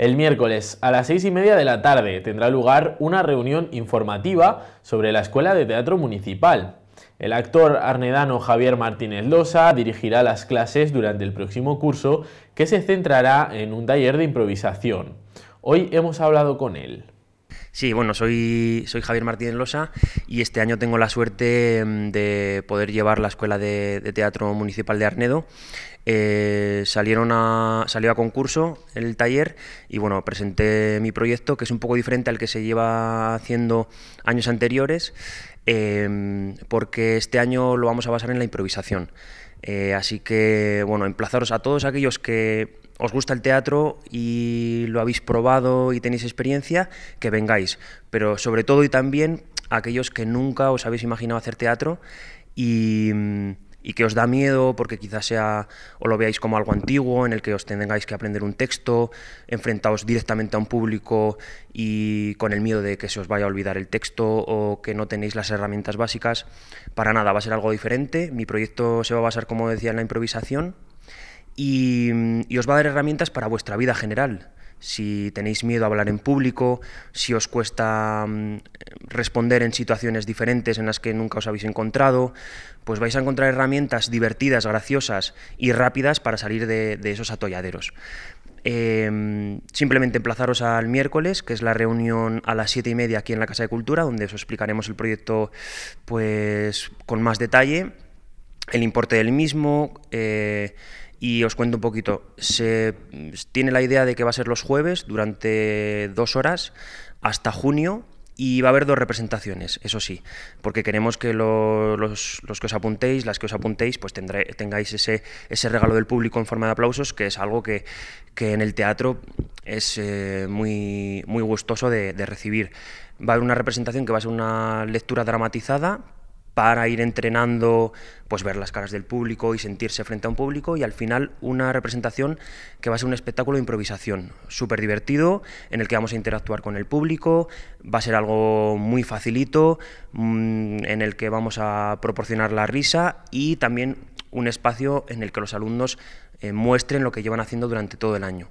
El miércoles a las seis y media de la tarde tendrá lugar una reunión informativa sobre la Escuela de Teatro Municipal. El actor arnedano Javier Martínez Losa dirigirá las clases durante el próximo curso que se centrará en un taller de improvisación. Hoy hemos hablado con él. Sí, bueno, soy, soy Javier Martínez Losa y este año tengo la suerte mm, de poder llevar la Escuela de, Teatro Municipal de Arnedo. Eh, salieron a, salió a concurso el taller y bueno, presenté mi proyecto que es un poco diferente al que se lleva haciendo años anteriores em, porque este año lo vamos a basar en la improvisación. Eh, así que bueno, emplazaros a todos aquellos que os gusta el teatro y lo habéis probado y tenéis experiencia, que vengáis. Pero sobre todo y también aquellos que nunca os habéis imaginado hacer teatro mm, y, que os da miedo porque quizás sea o lo veáis como algo antiguo en el que os tengáis que aprender un texto, enfrentaos directamente a un público y con el miedo de que se os vaya a olvidar el texto o que no tenéis las herramientas básicas, para nada, va a ser algo diferente. Mi proyecto se va a basar, como decía, en la improvisación y, os va a dar herramientas para vuestra vida general si tenéis miedo a hablar en público, si os cuesta mm, responder en situaciones diferentes en las que nunca os habéis encontrado, pues vais a encontrar herramientas divertidas, graciosas y rápidas para salir de, esos atolladeros. Em, simplemente emplazaros al miércoles, que es la reunión a las siete y media aquí en la Casa de Cultura, donde os explicaremos el proyecto pues, con más detalle, el importe del mismo. Eh, y os cuento un poquito. Se tiene la idea de que va a ser los jueves durante dos horas hasta junio y va a haber dos representaciones, eso sí, porque queremos que los, que os apuntéis, las que os apuntéis, pues tengáis ese, regalo del público en forma de aplausos, que es algo que, en el teatro es eh, muy, muy gustoso de, de recibir. Va a haber una representación que va a ser una lectura dramatizada para ir entrenando, pues ver las caras del público y sentirse frente a un público y al final una representación que va a ser un espectáculo de improvisación, súper divertido, en el que vamos a interactuar con el público, va a ser algo muy facilito, mm, en el que vamos a proporcionar la risa y también un espacio en el que los alumnos eh, muestren lo que llevan haciendo durante todo el año.